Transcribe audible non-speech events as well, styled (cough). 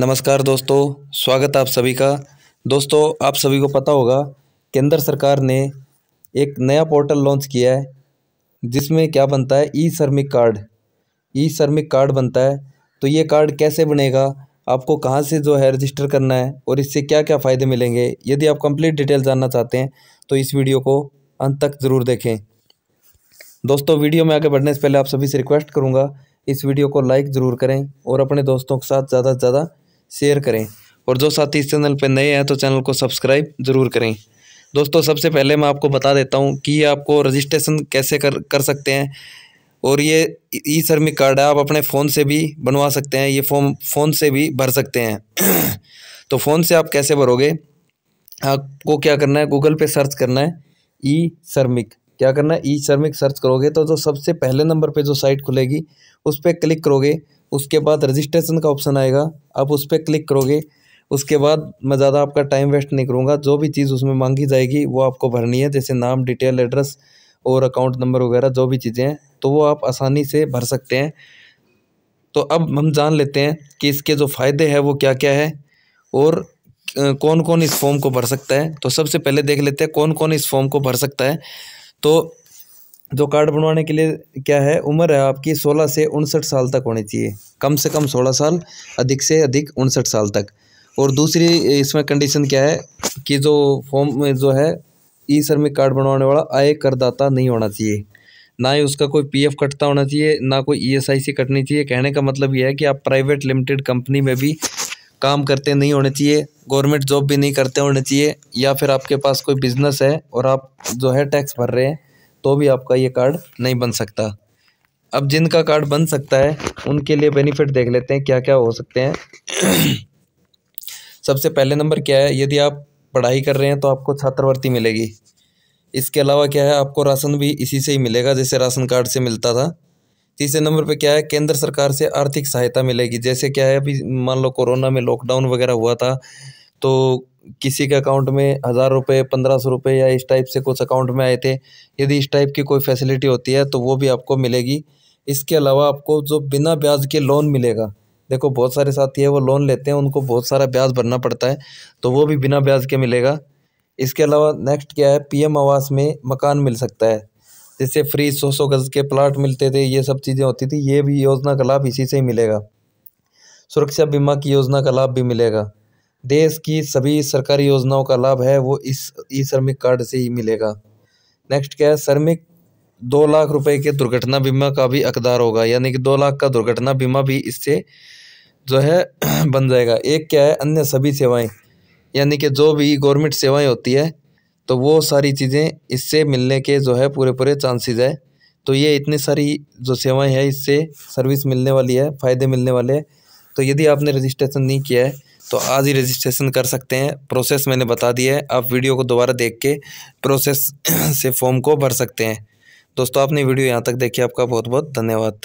नमस्कार दोस्तों स्वागत आप सभी का दोस्तों आप सभी को पता होगा केंद्र सरकार ने एक नया पोर्टल लॉन्च किया है जिसमें क्या बनता है ई श्रमिक कार्ड ई श्रमिक कार्ड बनता है तो ये कार्ड कैसे बनेगा आपको कहाँ से जो है रजिस्टर करना है और इससे क्या क्या फ़ायदे मिलेंगे यदि आप कंप्लीट डिटेल जानना चाहते हैं तो इस वीडियो को अंत तक ज़रूर देखें दोस्तों वीडियो में आगे बढ़ने से पहले आप सभी से रिक्वेस्ट करूँगा इस वीडियो को लाइक ज़रूर करें और अपने दोस्तों के साथ ज़्यादा से ज़्यादा शेयर करें और जो साथी इस चैनल पर नए हैं तो चैनल को सब्सक्राइब ज़रूर करें दोस्तों सबसे पहले मैं आपको बता देता हूँ कि आपको रजिस्ट्रेशन कैसे कर कर सकते हैं और ये ई शर्मिक कार्ड है आप अपने फ़ोन से भी बनवा सकते हैं ये फॉर्म फ़ोन से भी भर सकते हैं तो फ़ोन से आप कैसे भरोगे आपको क्या करना है गूगल पे सर्च करना है ई शर्मिक क्या करना है ई शर्मिक सर्च करोगे तो जो सबसे पहले नंबर पे जो साइट खुलेगी उस पर क्लिक करोगे उसके बाद रजिस्ट्रेशन का ऑप्शन आएगा आप उस पर क्लिक करोगे उसके बाद मैं ज़्यादा आपका टाइम वेस्ट नहीं करूँगा जो भी चीज़ उसमें मांगी जाएगी वो आपको भरनी है जैसे नाम डिटेल एड्रेस और अकाउंट नंबर वगैरह जो भी चीज़ें हैं तो वो आप आसानी से भर सकते हैं तो अब हम जान लेते हैं कि इसके जो फ़ायदे हैं वो क्या क्या है और कौन कौन इस फॉर्म को भर सकता है तो सबसे पहले देख लेते हैं कौन कौन इस फॉर्म को भर सकता है तो जो कार्ड बनवाने के लिए क्या है उम्र है आपकी सोलह से उनसठ साल तक होनी चाहिए कम से कम सोलह साल अधिक से अधिक उनसठ साल तक और दूसरी इसमें कंडीशन क्या है कि जो फॉर्म में जो है ई श्रमिक कार्ड बनवाने वाला आय करदाता नहीं होना चाहिए ना ही उसका कोई पीएफ कटता होना चाहिए ना कोई ईएसआईसी e कटनी चाहिए कहने का मतलब यह है कि आप प्राइवेट लिमिटेड कंपनी में भी काम करते नहीं होने चाहिए गवर्नमेंट जॉब भी नहीं करते होने चाहिए या फिर आपके पास कोई बिजनेस है और आप जो है टैक्स भर रहे हैं तो भी आपका ये कार्ड नहीं बन सकता अब जिनका कार्ड बन सकता है उनके लिए बेनिफिट देख लेते हैं क्या क्या हो सकते हैं सबसे पहले नंबर क्या है यदि आप पढ़ाई कर रहे हैं तो आपको छात्रवृत्ति मिलेगी इसके अलावा क्या है आपको राशन भी इसी से ही मिलेगा जैसे राशन कार्ड से मिलता था तीसरे नंबर पे क्या है केंद्र सरकार से आर्थिक सहायता मिलेगी जैसे क्या है अभी मान लो कोरोना में लॉकडाउन वगैरह हुआ था तो किसी के अकाउंट में हज़ार रुपये पंद्रह सौ रुपये या इस टाइप से कुछ अकाउंट में आए थे यदि इस टाइप की कोई फैसिलिटी होती है तो वो भी आपको मिलेगी इसके अलावा आपको जो बिना ब्याज के लोन मिलेगा देखो बहुत सारे साथी है वो लोन लेते हैं उनको बहुत सारा ब्याज भरना पड़ता है तो वो भी बिना ब्याज के मिलेगा इसके अलावा नेक्स्ट क्या है पीएम आवास में मकान मिल सकता है जिससे फ्री सौ सौ गज़ के प्लाट मिलते थे ये सब चीज़ें होती थी ये भी योजना का लाभ इसी से ही मिलेगा सुरक्षा बीमा की योजना का लाभ भी मिलेगा देश की सभी सरकारी योजनाओं का लाभ है वो इस ई श्रमिक कार्ड से ही मिलेगा नेक्स्ट क्या है श्रमिक दो लाख रुपए के दुर्घटना बीमा का भी अकदार होगा यानी कि दो लाख का दुर्घटना बीमा भी इससे जो है (clears throat) बन जाएगा एक क्या है अन्य सभी सेवाएं यानी कि जो भी गवर्नमेंट सेवाएं होती है तो वो सारी चीज़ें इससे मिलने के जो है पूरे पूरे चांसेस है तो ये इतनी सारी जो सेवाएँ हैं इससे सर्विस मिलने वाली है फ़ायदे मिलने वाले हैं तो यदि आपने रजिस्ट्रेशन नहीं किया है तो आज ही रजिस्ट्रेशन कर सकते हैं प्रोसेस मैंने बता दिया है आप वीडियो को दोबारा देख के प्रोसेस (clears throat) से फॉर्म को भर सकते हैं दोस्तों आपने वीडियो यहाँ तक देखी आपका बहुत बहुत धन्यवाद